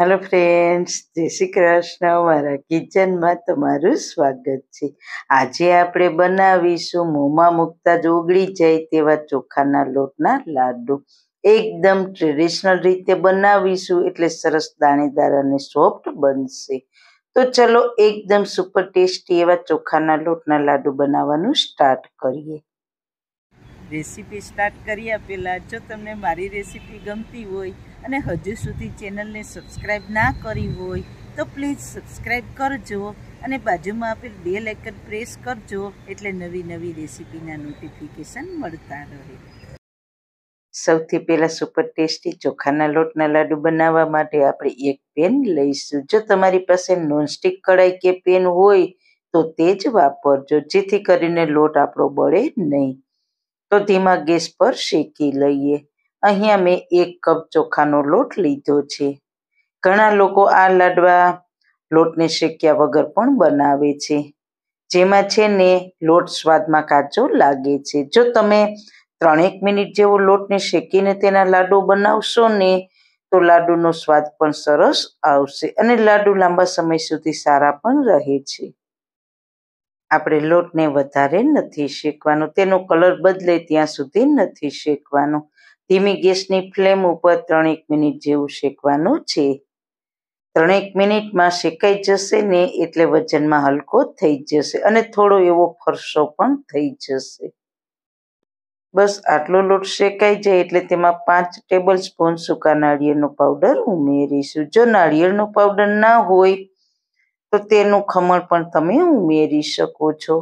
hello friends જય શ્રી કૃષ્ણ મારા કિચનમાં તમારું સ્વાગત છે આજે આપણે બનાવીશું મોંમાં મૂકતા જ ઓગળી જાય તેવા ચોખાના લોટના લાડુ એકદમ ટ્રેડિશનલ રીતે બનાવીશું એટલે સરસ દાણેદાર અને સોફ્ટ બનશે તો ચલો એકદમ સુપર ટેસ્ટી એવા ચોખાના લોટના લાડુ બનાવવાનું સ્ટાર્ટ કરીએ રેસીપી સ્ટાર્ટ કર્યા પહેલાં જો તમને મારી રેસીપી ગમતી હોય અને હજુ સુધી ચેનલને સબસ્ક્રાઈબ ના કરી હોય તો પ્લીઝ સબસ્ક્રાઈબ કરજો અને બાજુમાં આપેલ બે લાઇકન પ્રેસ કરજો એટલે નવી નવી રેસીપીના નોટિફિકેશન મળતા રહે સૌથી પહેલાં સુપર ટેસ્ટી ચોખાના લોટના લાડુ બનાવવા માટે આપણે એક પેન લઈશું જો તમારી પાસે નોનસ્ટિક કઢાઈ કે પેન હોય તો તે જ વાપરજો જેથી કરીને લોટ આપણો બળે નહીં તો તેમાં ગેસ પર શેકી લઈએ અહીંયા મેં એક કપ ચોખાનો લોટ લીધો છે ઘણા લોકો આ લાડવા લોટને શેક્યા વગર પણ બનાવે છે જેમાં છે ને લોટ સ્વાદમાં કાચો લાગે છે જો તમે ત્રણેક મિનિટ જેવો લોટને શેકીને તેના લાડુ બનાવશો ને તો લાડુનો સ્વાદ પણ સરસ આવશે અને લાડુ લાંબા સમય સુધી સારા પણ રહે છે આપણે લોટને વધારે નથી શેકવાનો તેનો કલર બદલે ત્યાં સુધી નથી શેકવાનો ધીમી ગેસની ફ્લેમ ઉપર ત્રણેક મિનિટ જેવું શેકવાનું છે ત્રણેક મિનિટમાં શેકાઈ જશે ને એટલે વજનમાં હલકો થઈ જશે અને થોડો એવો ફરસો પણ થઈ જશે બસ આટલો લોટ શેકાઈ જાય એટલે તેમાં પાંચ ટેબલ સ્પૂન સૂકા નાળિયેરનો પાવડર ઉમેરીશું જો નાળિયેરનો પાવડર ના હોય તો તેનું ખમણ પણ તમે ઉમેરી શકો છો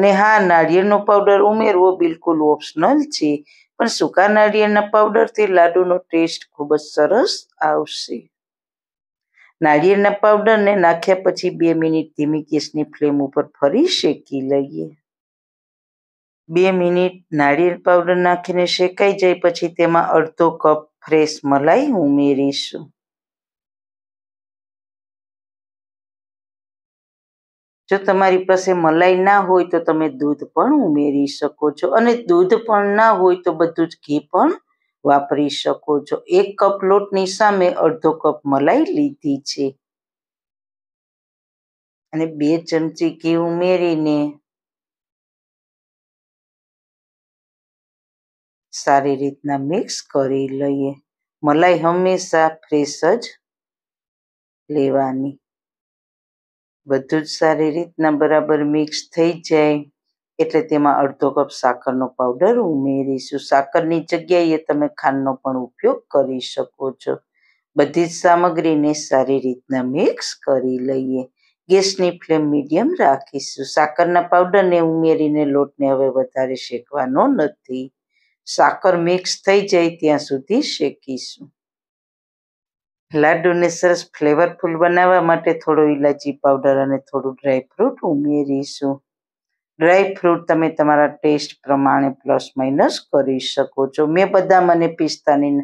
અને હા નાળિયેરનો પાવડર ઉમેરવો બિલકુલ ઓપ્શનલ છે પણ સૂકા નાળિયેરના પાવડરથી લાડુનો ટેસ્ટ ખૂબ જ સરસ આવશે નાળિયેરના પાવડરને નાખ્યા પછી બે મિનિટ ધીમી ગેસની ફ્લેમ ઉપર ફરી શેકી લઈએ બે મિનિટ નાળિયેર પાવડર નાખીને શેકાઈ જાય પછી તેમાં અડધો કપ ફ્રેશ મલાઈ ઉમેરીશું જો તમારી પાસે મલાઈ ના હોય તો તમે દૂધ પણ ઉમેરી શકો છો અને દૂધ પણ ના હોય તો બધું જ ઘી પણ વાપરી શકો છો એક કપ લોટની સામે અડધો કપ મલાઈ લીધી છે અને બે ચમચી ઘી ઉમેરીને સારી રીતના મિક્સ કરી લઈએ મલાઈ હંમેશા ફ્રેશ જ લેવાની બધું જ સારી રીતના બરાબર મિક્સ થઈ જાય એટલે તેમાં અડધો કપ સાકરનો પાવડર ઉમેરીશું સાકરની જગ્યાએ તમે ખાંડનો પણ ઉપયોગ કરી શકો છો બધી જ સામગ્રીને સારી રીતના મિક્સ કરી લઈએ ગેસની ફ્લેમ મીડિયમ રાખીશું સાકરના પાવડરને ઉમેરીને લોટને હવે વધારે શેકવાનો નથી સાકર મિક્સ થઈ જાય ત્યાં સુધી શેકીશું લાડુને સરસ ફ્લેવરફુલ બનાવવા માટે થોડો ઇલાચી પાવડર અને થોડું ડ્રાયફ્રૂટ ઉમેરીશું ડ્રાયફ્રૂટ તમે તમારા ટેસ્ટ પ્રમાણે પ્લસ માઇનસ કરી શકો છો મેં બદામ અને પિસ્તાની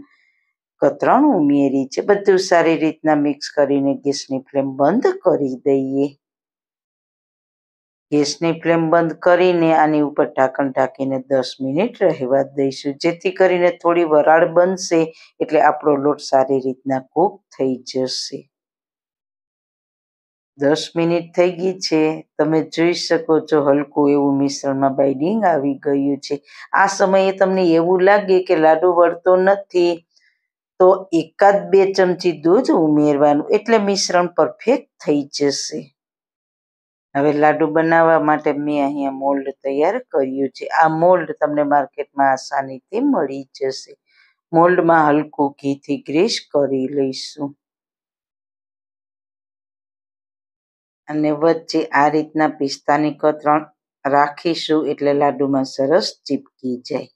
કતરણ ઉમેરી છે બધું સારી રીતના મિક્સ કરીને ગેસની ફ્લેમ બંધ કરી દઈએ ગેસની ફ્લેમ બંધ કરીને આની ઉપર ઢાંકણ ઢાંકીને દસ મિનિટ રહેવા દઈશું જેથી કરીને થોડી વરાળ બનશે એટલે આપણો લોટ સારી રીતના કૂક થઈ જશે દસ મિનિટ થઈ ગઈ છે તમે જોઈ શકો છો હલકું એવું મિશ્રણમાં બાઇડિંગ આવી ગયું છે આ સમયે તમને એવું લાગે કે લાડુ વળતો નથી તો એકાદ બે ચમચી દૂધ ઉમેરવાનું એટલે મિશ્રણ પરફેક્ટ થઈ જશે હવે લાડુ બનાવવા માટે મેં અહીંયા મોલ્ડ તૈયાર કર્યું છે આ મોલ્ડ તમને માર્કેટમાં આસાનીથી મળી જશે મોલ્ડમાં હલકું ઘીથી ગ્રીસ કરી લઈશું અને વચ્ચે આ રીતના પિસ્તાની કતરણ રાખીશું એટલે લાડુમાં સરસ ચીપકી જાય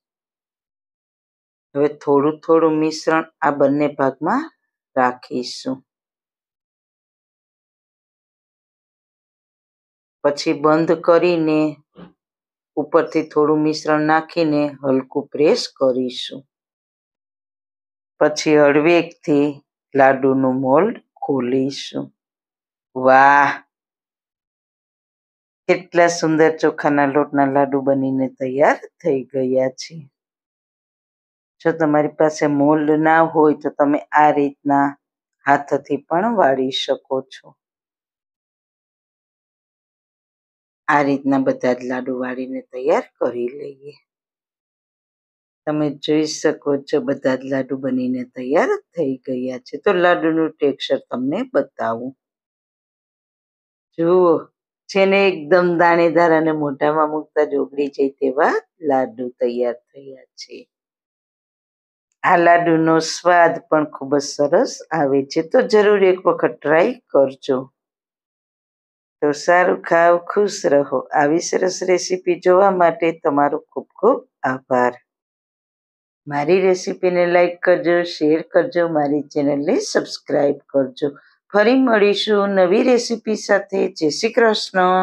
હવે થોડું થોડું મિશ્રણ આ બંને ભાગમાં રાખીશું પછી બંધ કરીને ઉપરથી થોડું મિશ્રણ નાખીને હલકું પ્રેસ કરીશું પછી હળવેકથી લાડુનું મોલ્ડ ખોલીશું વાહ કેટલા સુંદર ચોખાના લોટના લાડુ બનીને તૈયાર થઈ ગયા છે જો તમારી પાસે મોલ્ડ ના હોય તો તમે આ રીતના હાથથી પણ વાળી શકો છો આ રીતના બધા જ લાડુ વાળીને તૈયાર કરી લઈએ તમે જોઈ શકો છો બધા જ લાડુ બનીને તૈયાર થઈ ગયા છે તો લાડુનું ટેક્સચર તમને બતાવું જુઓ જેને એકદમ દાણેદાર અને મોઢામાં મૂકતા જ ઓગળી જાય તેવા લાડુ તૈયાર થયા છે આ લાડુનો સ્વાદ પણ ખૂબ જ સરસ આવે છે તો જરૂર એક વખત ટ્રાય કરજો તો સારું ખાવ ખુશ રહો આવી સરસ રેસીપી જોવા માટે તમારો ખૂબ ખૂબ આભાર મારી રેસીપીને લાઈક કરજો શેર કરજો મારી ચેનલને સબસ્ક્રાઈબ કરજો ફરી મળીશું નવી રેસીપી સાથે જય શ્રી કૃષ્ણ